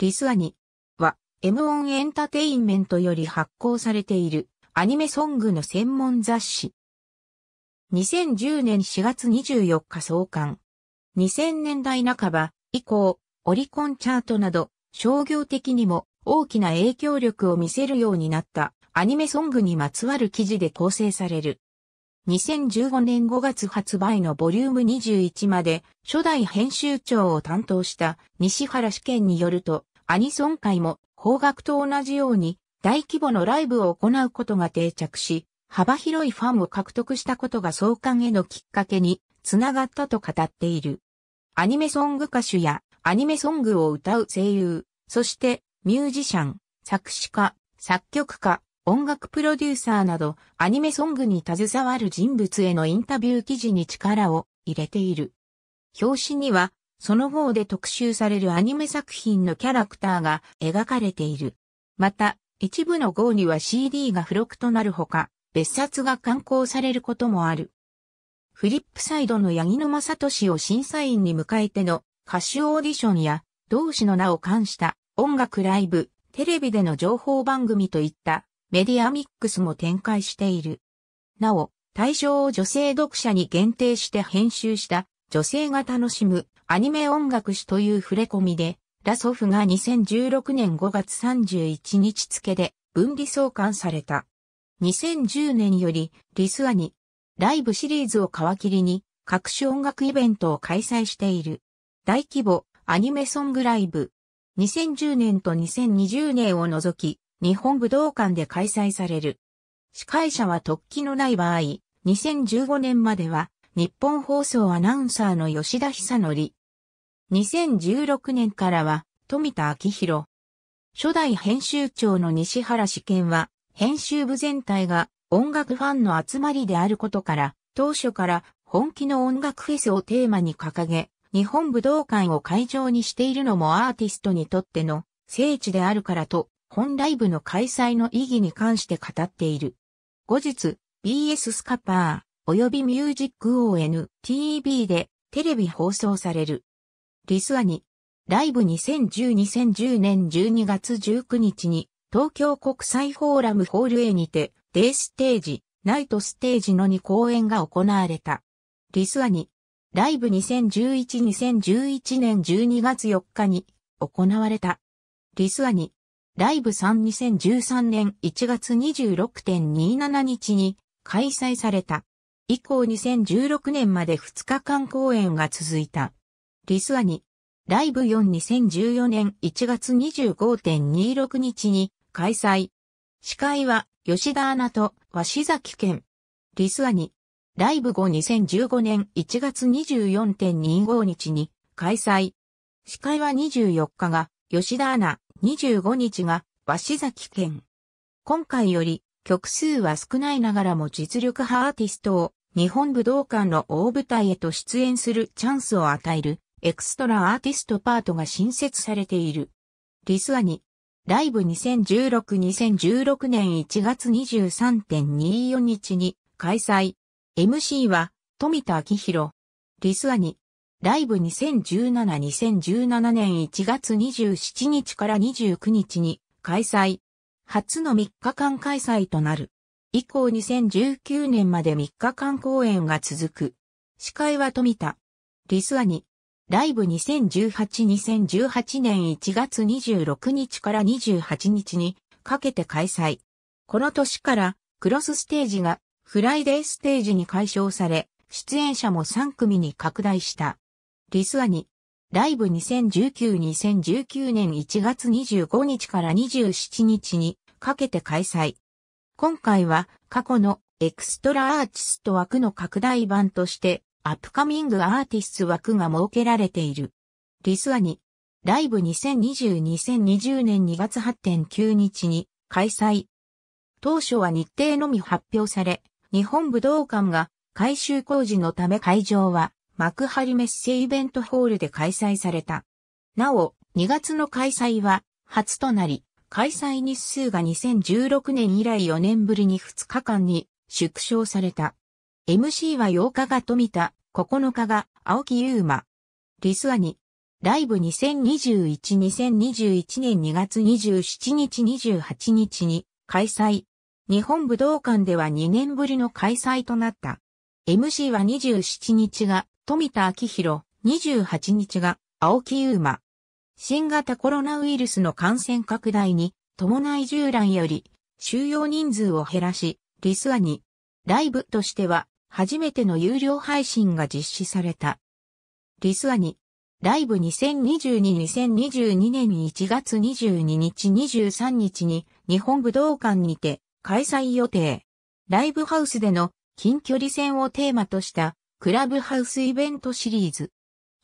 リスアニは M オンエンタテインメントより発行されているアニメソングの専門雑誌。2010年4月24日創刊。2000年代半ば以降、オリコンチャートなど商業的にも大きな影響力を見せるようになったアニメソングにまつわる記事で構成される2015年5月発売のボリューム21まで初代編集長を担当した西原試験によると、アニソン界も方角と同じように大規模のライブを行うことが定着し、幅広いファンを獲得したことが創刊へのきっかけにつながったと語っている。アニメソング歌手やアニメソングを歌う声優、そしてミュージシャン、作詞家、作曲家、音楽プロデューサーなどアニメソングに携わる人物へのインタビュー記事に力を入れている。表紙には、その号で特集されるアニメ作品のキャラクターが描かれている。また、一部の号には CD が付録となるほか、別冊が刊行されることもある。フリップサイドの八木野正俊を審査員に迎えての歌手オーディションや同志の名を冠した音楽ライブ、テレビでの情報番組といったメディアミックスも展開している。なお、対象を女性読者に限定して編集した女性が楽しむアニメ音楽史という触れ込みで、ラソフが2016年5月31日付で分離送還された。2010年よりリスアニライブシリーズを皮切りに各種音楽イベントを開催している。大規模アニメソングライブ。2010年と2020年を除き日本武道館で開催される。司会者は突起のない場合、2015年までは日本放送アナウンサーの吉田久則。2016年からは富田明宏。初代編集長の西原試験は、編集部全体が音楽ファンの集まりであることから、当初から本気の音楽フェスをテーマに掲げ、日本武道館を会場にしているのもアーティストにとっての聖地であるからと本ライブの開催の意義に関して語っている。後日、BS スカパー、及びミュージック ON、TV でテレビ放送される。リスアニ、ライブ2010-2010年12月19日に、東京国際フォーラムホール A にて、デイステージ、ナイトステージの2公演が行われた。リスアニ、ライブ2011-2011年12月4日に行われた。リスアニ、ライブ3 2013年1月26.27日に開催された。以降2016年まで2日間公演が続いた。リスアニ、ライブ4 2014年1月25.26日に開催。司会は吉田アナと鷲崎健。リスアニ、ライブ5 2015年1月24.25日に開催。司会は24日が吉田アナ、25日が鷲崎県。今回より曲数は少ないながらも実力派アーティストを日本武道館の大舞台へと出演するチャンスを与えるエクストラアーティストパートが新設されている。リスアニ。ライブ2016-2016年1月23.24日に開催。MC は富田明宏。リスアニ。ライブ2017-2017年1月27日から29日に開催。初の3日間開催となる。以降2019年まで3日間公演が続く。司会は富田。リスアニ。ライブ2018-2018年1月26日から28日にかけて開催。この年からクロスステージがフライデーステージに解消され、出演者も3組に拡大した。リスアニ。ライブ2019-2019年1月25日から27日にかけて開催。今回は過去のエクストラアーティスト枠の拡大版としてアップカミングアーティスト枠が設けられている。リスアニ。ライブ2020-2020年2月8.9日に開催。当初は日程のみ発表され、日本武道館が改修工事のため会場は幕張メッセイベントホールで開催された。なお、2月の開催は初となり、開催日数が2016年以来4年ぶりに2日間に縮小された。MC は8日が富田、9日が青木優馬。リスアニ。ライブ2021-2021年2月27日28日に開催。日本武道館では2年ぶりの開催となった。MC は27日が富田明宏、28日が、青木優馬。新型コロナウイルスの感染拡大に伴い従来より収容人数を減らし、リスアにライブとしては初めての有料配信が実施された。リスアにライブ2022-2022年1月22日23日に日本武道館にて開催予定。ライブハウスでの近距離戦をテーマとしたクラブハウスイベントシリーズ。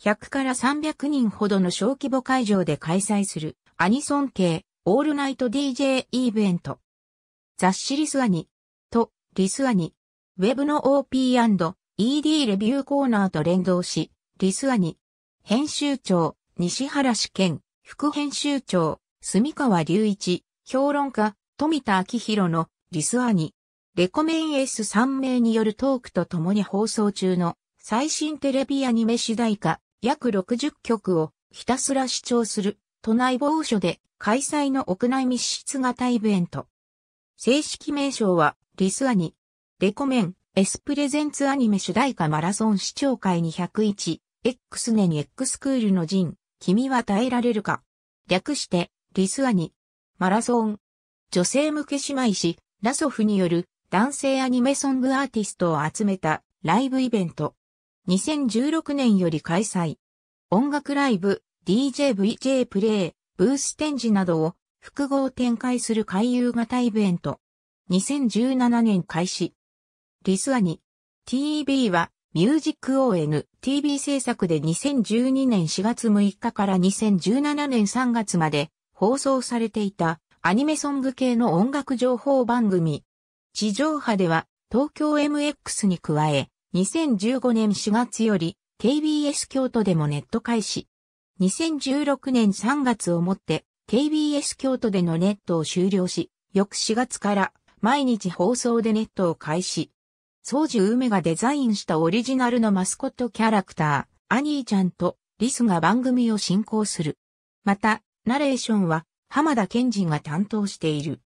100から300人ほどの小規模会場で開催するアニソン系オールナイト DJ イベント。雑誌リスアニとリスアニ。ウェブの OP&ED レビューコーナーと連動し、リスアニ。編集長、西原志健。副編集長、住川隆一、評論家、富田明宏のリスアニレコメン S3 名によるトークと共に放送中の最新テレビアニメ主題歌約60曲をひたすら視聴する都内某所で開催の屋内密室型イベント。正式名称はリスアニ。レコメン S プレゼンツアニメ主題歌マラソン視聴会 201X 年 X クールの陣。君は耐えられるか。略してリスアニ。マラソン。女性向け姉妹誌ラソフによる男性アニメソングアーティストを集めたライブイベント。2016年より開催。音楽ライブ、DJVJ プレイ、ブース展示などを複合展開する回遊型イベント。2017年開始。リスアニ。TV はミュージック ON TV 制作で2012年4月6日から2017年3月まで放送されていたアニメソング系の音楽情報番組地上波では東京 MX に加え、2015年4月より KBS 京都でもネット開始。2016年3月をもって KBS 京都でのネットを終了し、翌4月から毎日放送でネットを開始。総除・梅がデザインしたオリジナルのマスコットキャラクター、アニーちゃんとリスが番組を進行する。また、ナレーションは浜田健二が担当している。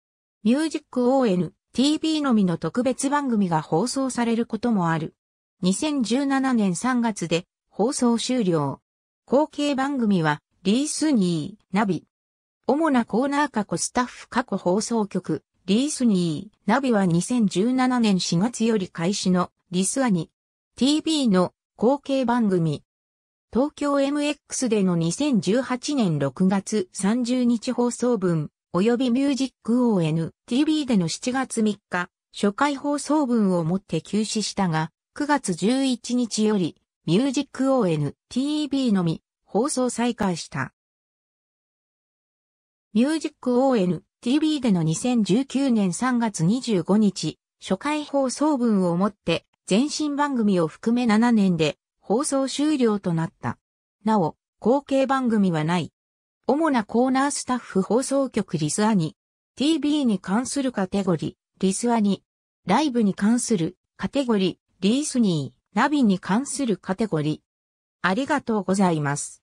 ミュージック ON TV のみの特別番組が放送されることもある。2017年3月で放送終了。後継番組はリースニー、ナビ。主なコーナー過去スタッフ過去放送局、リースニー、ナビは2017年4月より開始のリスアニ。TV の後継番組。東京 MX での2018年6月30日放送分、及びミュージック ONTV での7月3日、初回放送分をもって休止したが、9月11日より、ミュージック ONTV のみ、放送再開した。ミュージック ONTV での2019年3月25日、初回放送分をもって、全身番組を含め7年で放送終了となった。なお、後継番組はない。主なコーナースタッフ放送局リスアニ、TV に関するカテゴリ、リスアニ、ライブに関するカテゴリ、リースニー、ナビに関するカテゴリ。ありがとうございます。